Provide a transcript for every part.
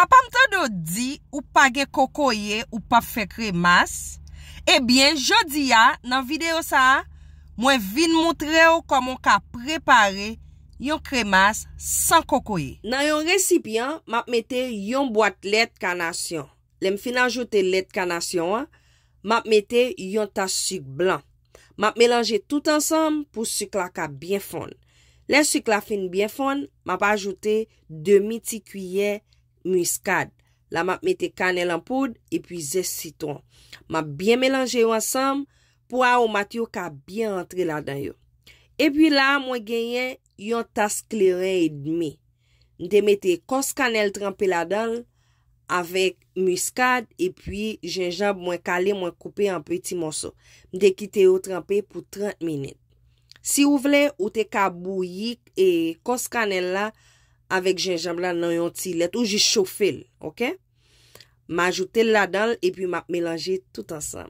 A pa mta do di ou pa ge kokoye ou pa fe kremas, ebyen jodi ya nan videyo sa, mwen vin moutre ou koman ka prepare yon kremas san kokoye. Nan yon resipyan, map mette yon boat let kanasyon. Lem fin ajoute let kanasyon an, map mette yon tas suk blan. Map melange tout ansam pou suk la ka bien fon. Len suk la fin bien fon, map ajoute demi ti kuyye kremas. muskad, la map mette kanel anpoud, epi zes siton map byen melange yo ansam pou a ou mat yo ka byen antre la dan yo, epi la mwen genyen, yon tas kleren edmi, mde mette kos kanel trampe la dan avek muskad, epi jenjab mwen kale mwen koupe anpeti monson, mde kite yo trampe pou 30 minit si ou vle, ou te ka bouyik e kos kanel la Avek jenjam la nan yon ti let ou jis chofil. Ok? Majoute la dal epi map melange tout ansam.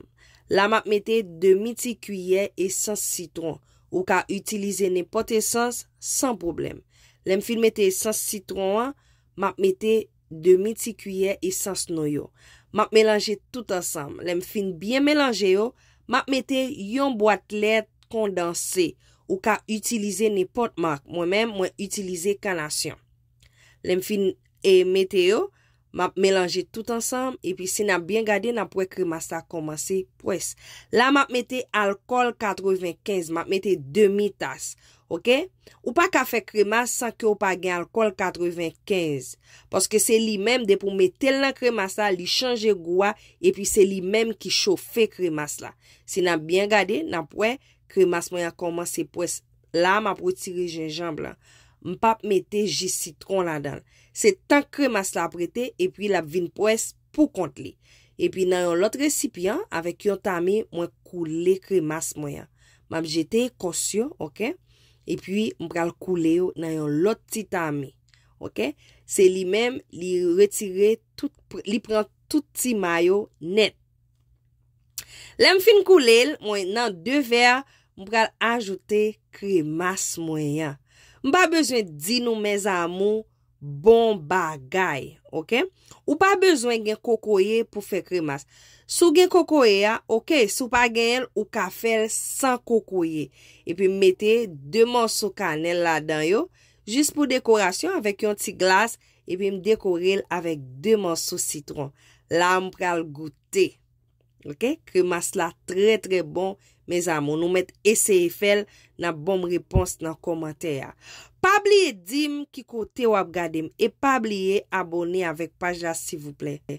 La map mette demi ti kuyye esans sitron. Ou ka utilize nepot esans san problem. Lem fin mette esans sitron an. Map mette demi ti kuyye esans noyo. Map melange tout ansam. Lem fin bien melange yo. Map mette yon boate let kondansi. Ou ka utilize nepot mak. Mwen men mwen utilize kanasyon. Lem fin e mete yo, map melange tout ansan, epi se nan bien gade nan pou e kremas la komanse pwes. La map mete alkol 95, map mete demi tas, okey? Ou pa kafe kremas san ki ou pa gen alkol 95. Poske se li men depou metel nan kremas la, li chanje gwa, epi se li men ki chofe kremas la. Se nan bien gade nan pou e kremas la komanse pwes. La map wot sire jenjamb la. Mpap mette jisitron la dan. Se tan kremas la aprete, epi la vinpwes pou kont li. Epi nan yon lot resipyan, avek yon tamie, mwen koule kremas mwen. Mpap jetè kosyon, ok? Epi mpral koule yo nan yon lot ti tamie. Ok? Se li men, li pran tout ti mayo net. Lem fin koule, mwen nan de ver, mpral ajoute kremas mwen yan. M ba bezwen di nou mez amou bon bagay, ok? Ou pa bezwen gen kokoye pou fe kremas. Sou gen kokoye ya, ok, sou pa gen el ou kafer san kokoye. E pi mette de monsou kanel la dan yo, jist pou dekorasyon avek yon ti glas, e pi m dekorel avek de monsou citron. La m pral goute. Krema sla tre tre bon Me zamo nou met ese e fel Nan bom repons nan komante ya Pabliye dim ki kote wap gadim E pabliye abone avek pajas si vouple